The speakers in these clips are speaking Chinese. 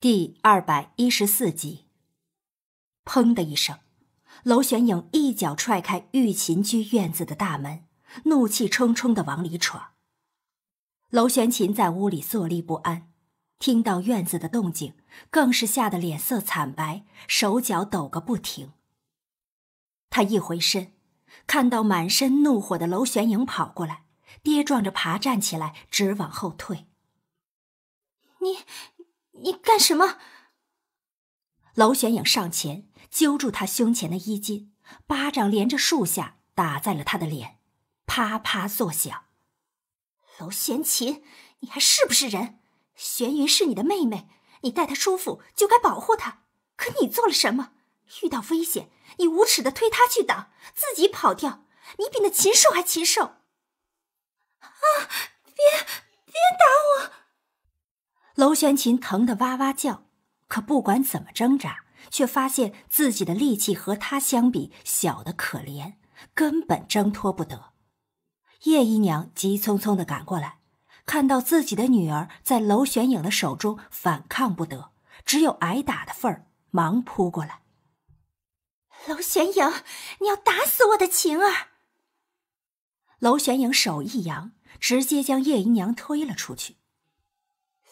第二百一十四集。砰的一声，娄玄影一脚踹开玉琴居院子的大门，怒气冲冲的往里闯。娄玄琴在屋里坐立不安，听到院子的动静，更是吓得脸色惨白，手脚抖个不停。他一回身，看到满身怒火的娄玄影跑过来，跌撞着爬站起来，直往后退。你。你干什么？娄玄影上前揪住他胸前的衣襟，巴掌连着数下打在了他的脸，啪啪作响。娄玄琴，你还是不是人？玄云是你的妹妹，你待她舒服就该保护她，可你做了什么？遇到危险，你无耻的推她去挡，自己跑掉，你比那禽兽还禽兽！啊，别别打我！娄玄琴疼得哇哇叫，可不管怎么挣扎，却发现自己的力气和他相比小的可怜，根本挣脱不得。叶姨娘急匆匆的赶过来，看到自己的女儿在娄玄影的手中反抗不得，只有挨打的份儿，忙扑过来：“娄玄影，你要打死我的晴儿！”娄玄影手一扬，直接将叶姨娘推了出去。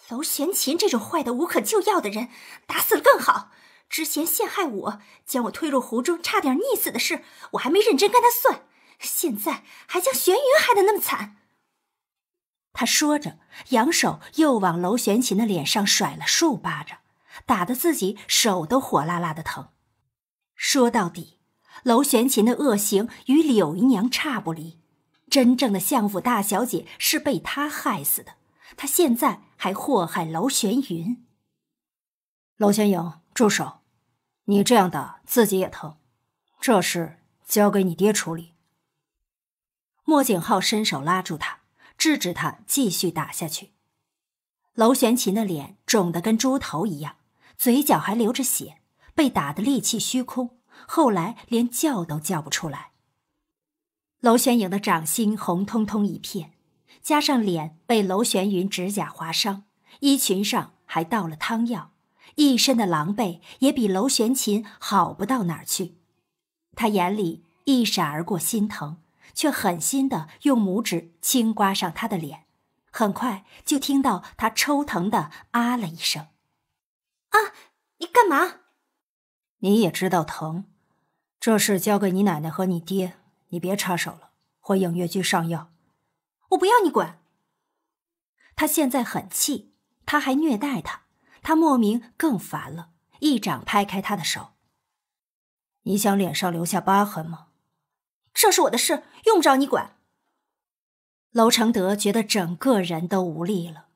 娄玄琴这种坏的无可救药的人，打死了更好。之前陷害我，将我推入湖中，差点溺死的事，我还没认真跟他算。现在还将玄云害得那么惨。他说着，扬手又往娄玄琴的脸上甩了数巴掌，打得自己手都火辣辣的疼。说到底，娄玄琴的恶行与柳姨娘差不离。真正的相府大小姐是被他害死的。他现在还祸害娄玄云，娄玄影，住手！你这样打自己也疼。这事交给你爹处理。莫景浩伸手拉住他，制止他继续打下去。娄玄琴的脸肿得跟猪头一样，嘴角还流着血，被打得力气虚空，后来连叫都叫不出来。娄玄影的掌心红彤彤一片。加上脸被娄玄云指甲划伤，衣裙上还倒了汤药，一身的狼狈也比娄玄琴好不到哪儿去。他眼里一闪而过心疼，却狠心地用拇指轻刮上他的脸，很快就听到他抽疼的“啊”了一声。“啊，你干嘛？”你也知道疼，这事交给你奶奶和你爹，你别插手了，回影月居上药。我不要你管。他现在很气，他还虐待他，他莫名更烦了，一掌拍开他的手。你想脸上留下疤痕吗？这是我的事，用不着你管。楼承德觉得整个人都无力了，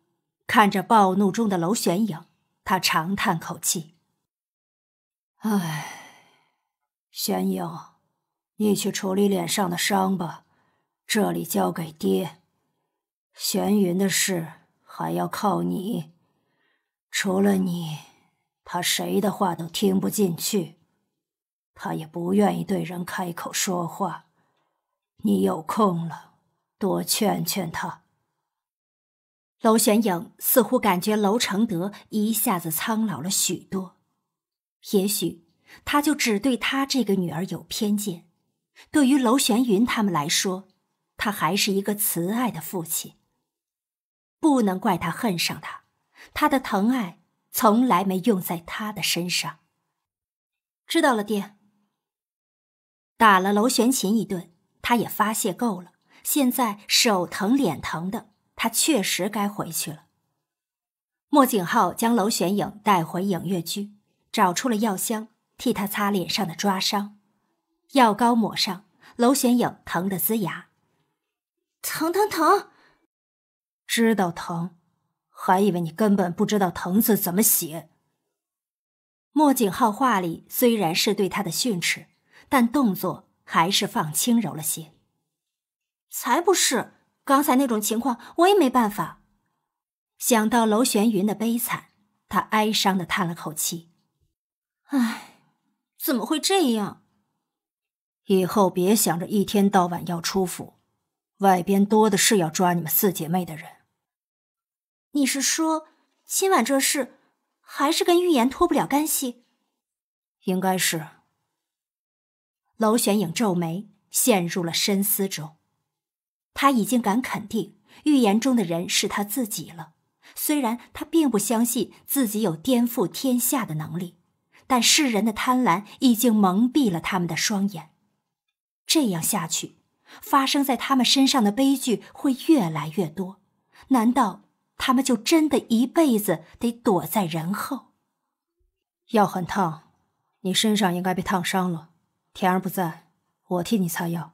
看着暴怒中的楼玄影，他长叹口气：“哎，玄影，你去处理脸上的伤吧，这里交给爹。”玄云的事还要靠你，除了你，他谁的话都听不进去，他也不愿意对人开口说话。你有空了，多劝劝他。楼玄影似乎感觉楼承德一下子苍老了许多，也许他就只对他这个女儿有偏见，对于楼玄云他们来说，他还是一个慈爱的父亲。不能怪他恨上他，他的疼爱从来没用在他的身上。知道了，爹。打了娄玄琴一顿，他也发泄够了，现在手疼脸疼的，他确实该回去了。莫景浩将娄玄影带回影月居，找出了药箱，替他擦脸上的抓伤，药膏抹上，娄玄影疼得龇牙，疼疼疼。知道疼，还以为你根本不知道“疼”字怎么写。莫景浩话里虽然是对他的训斥，但动作还是放轻柔了些。才不是，刚才那种情况我也没办法。想到楼玄云的悲惨，他哀伤的叹了口气：“唉，怎么会这样？以后别想着一天到晚要出府，外边多的是要抓你们四姐妹的人。”你是说今晚这事还是跟预言脱不了干系？应该是。娄玄影皱眉，陷入了深思中。他已经敢肯定，预言中的人是他自己了。虽然他并不相信自己有颠覆天下的能力，但世人的贪婪已经蒙蔽了他们的双眼。这样下去，发生在他们身上的悲剧会越来越多。难道？他们就真的一辈子得躲在人后。药很烫，你身上应该被烫伤了。田儿不在，我替你擦药。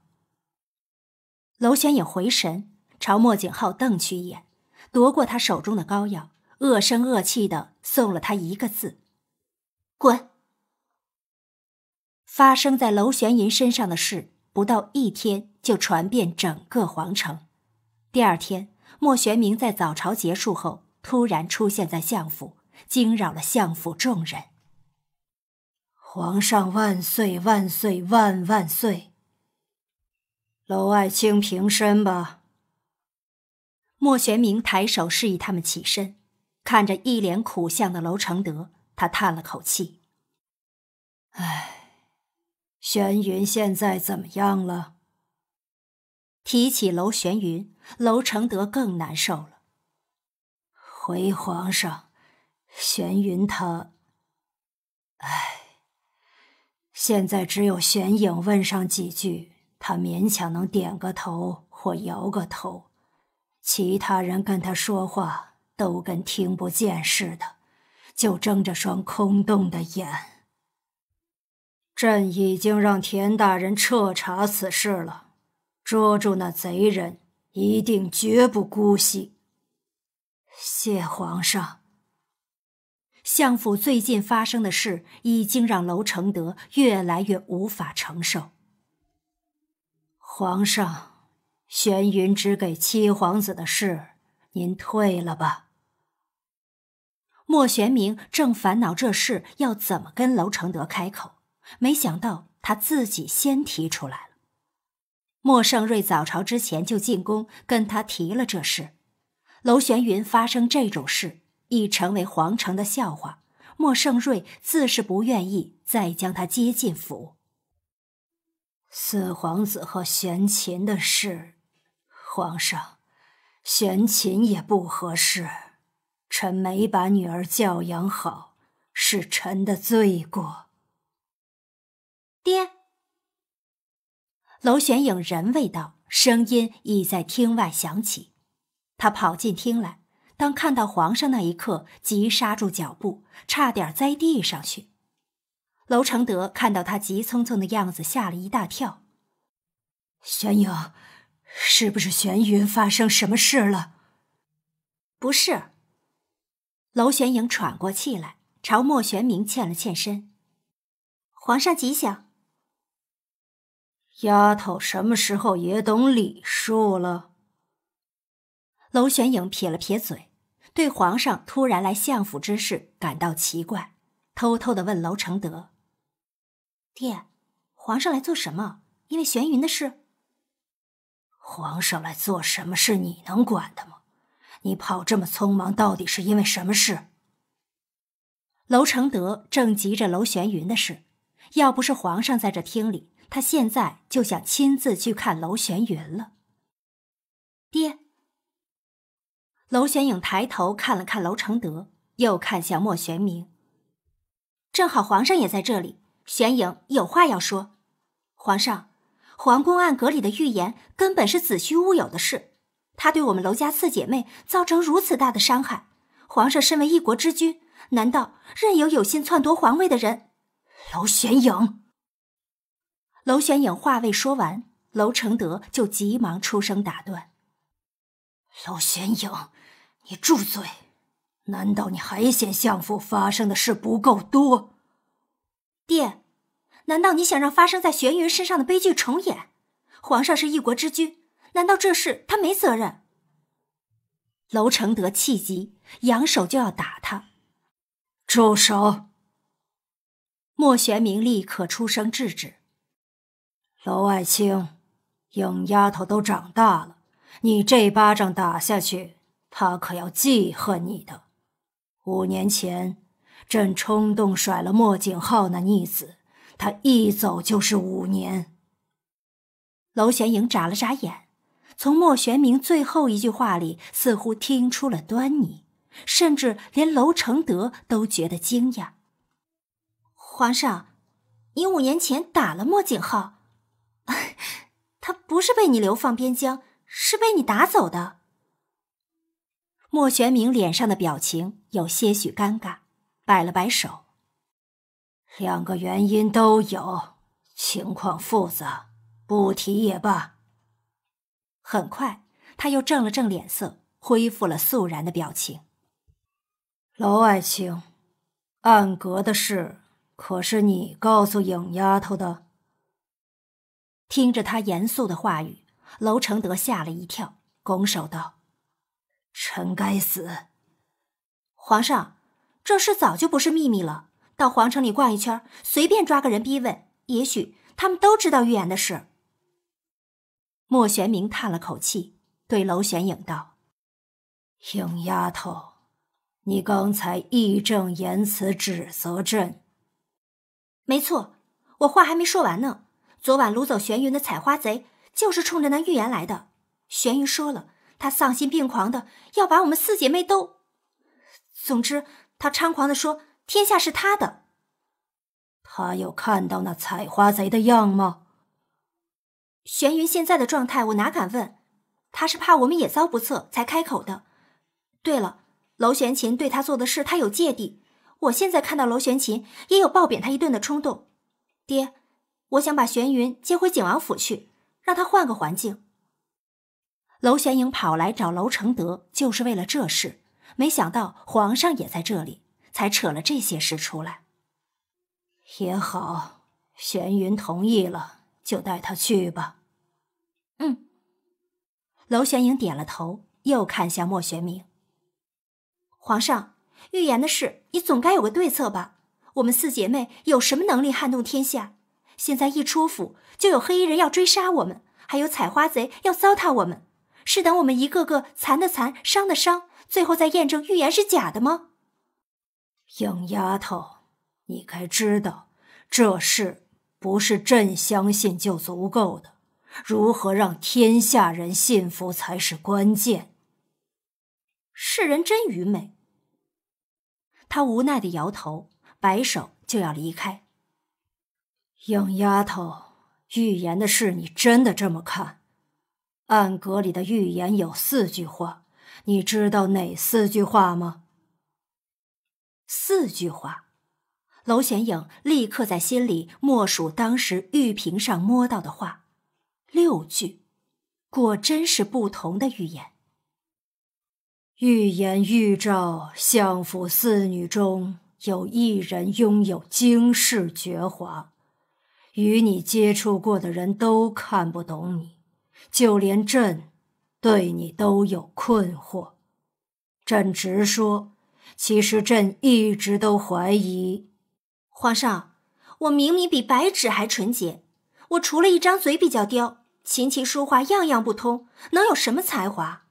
娄玄银回神，朝莫景浩瞪去一眼，夺过他手中的膏药，恶声恶气的送了他一个字：“滚。”发生在娄玄银身上的事，不到一天就传遍整个皇城。第二天。莫玄明在早朝结束后，突然出现在相府，惊扰了相府众人。皇上万岁万岁万万岁！娄爱卿，平身吧。莫玄明抬手示意他们起身，看着一脸苦相的娄承德，他叹了口气：“哎，玄云现在怎么样了？”提起娄玄云，娄承德更难受了。回皇上，玄云他，唉，现在只有玄影问上几句，他勉强能点个头或摇个头，其他人跟他说话都跟听不见似的，就睁着双空洞的眼。朕已经让田大人彻查此事了。捉住那贼人，一定绝不姑息。谢皇上。相府最近发生的事，已经让娄承德越来越无法承受。皇上，玄云只给七皇子的事，您退了吧。莫玄明正烦恼这事要怎么跟娄承德开口，没想到他自己先提出来了。莫盛瑞早朝之前就进宫，跟他提了这事。娄玄云发生这种事，已成为皇城的笑话。莫盛瑞自是不愿意再将他接进府。四皇子和玄琴的事，皇上，玄琴也不合适。臣没把女儿教养好，是臣的罪过。爹。娄玄影人未到，声音已在厅外响起。他跑进厅来，当看到皇上那一刻，急刹住脚步，差点栽地上去。娄承德看到他急匆匆的样子，吓了一大跳。玄影，是不是玄云发生什么事了？不是。娄玄影喘过气来，朝莫玄明欠了欠身：“皇上吉祥。”丫头什么时候也懂礼数了？娄玄影撇了撇嘴，对皇上突然来相府之事感到奇怪，偷偷的问娄承德：“爹，皇上来做什么？因为玄云的事？”“皇上来做什么是你能管的吗？你跑这么匆忙，到底是因为什么事？”娄承德正急着娄玄云的事，要不是皇上在这厅里。他现在就想亲自去看娄玄云了。爹，娄玄影抬头看了看娄承德，又看向莫玄明。正好皇上也在这里，玄影有话要说。皇上，皇宫暗格里的预言根本是子虚乌有的事。他对我们娄家四姐妹造成如此大的伤害，皇上身为一国之君，难道任由有心篡夺皇位的人？娄玄影。娄玄影话未说完，娄承德就急忙出声打断：“娄玄影，你住嘴！难道你还嫌相府发生的事不够多？爹，难道你想让发生在玄云身上的悲剧重演？皇上是一国之君，难道这事他没责任？”娄承德气急，扬手就要打他，“住手！”莫玄明立刻出声制止。娄爱卿，影丫头都长大了，你这巴掌打下去，她可要记恨你的。五年前，朕冲动甩了莫景浩那逆子，他一走就是五年。娄玄影眨了眨眼，从莫玄明最后一句话里似乎听出了端倪，甚至连娄承德都觉得惊讶。皇上，你五年前打了莫景浩？他不是被你流放边疆，是被你打走的。莫玄明脸上的表情有些许尴尬，摆了摆手。两个原因都有，情况复杂，不提也罢。很快，他又正了正脸色，恢复了肃然的表情。楼爱卿，暗格的事可是你告诉影丫头的？听着，他严肃的话语，楼承德吓了一跳，拱手道：“臣该死，皇上，这事早就不是秘密了。到皇城里逛一圈，随便抓个人逼问，也许他们都知道预言的事。”莫玄明叹了口气，对楼玄影道：“影丫头，你刚才义正言辞指责朕，没错，我话还没说完呢。”昨晚掳走玄云的采花贼，就是冲着那预言来的。玄云说了，他丧心病狂的要把我们四姐妹都……总之，他猖狂的说天下是他的。他有看到那采花贼的样貌？玄云现在的状态，我哪敢问？他是怕我们也遭不测才开口的。对了，楼玄琴对他做的事，他有芥蒂。我现在看到楼玄琴，也有暴扁他一顿的冲动，爹。我想把玄云接回景王府去，让他换个环境。娄玄英跑来找娄承德，就是为了这事。没想到皇上也在这里，才扯了这些事出来。也好，玄云同意了，就带他去吧。嗯。娄玄英点了头，又看向莫玄明。皇上，预言的事，你总该有个对策吧？我们四姐妹有什么能力撼动天下？现在一出府，就有黑衣人要追杀我们，还有采花贼要糟蹋我们，是等我们一个个残的残，伤的伤，最后再验证预言是假的吗？杨丫头，你该知道，这事不是朕相信就足够的，如何让天下人信服才是关键。世人真愚昧。他无奈的摇头，摆手就要离开。影丫头，预言的事你真的这么看？暗格里的预言有四句话，你知道哪四句话吗？四句话，楼玄影立刻在心里默数当时玉屏上摸到的话，六句，果真是不同的预言。预言预兆，相府四女中有一人拥有惊世绝华。与你接触过的人都看不懂你，就连朕，对你都有困惑。朕直说，其实朕一直都怀疑。皇上，我明明比白纸还纯洁，我除了一张嘴比较刁，琴棋书画样样不通，能有什么才华？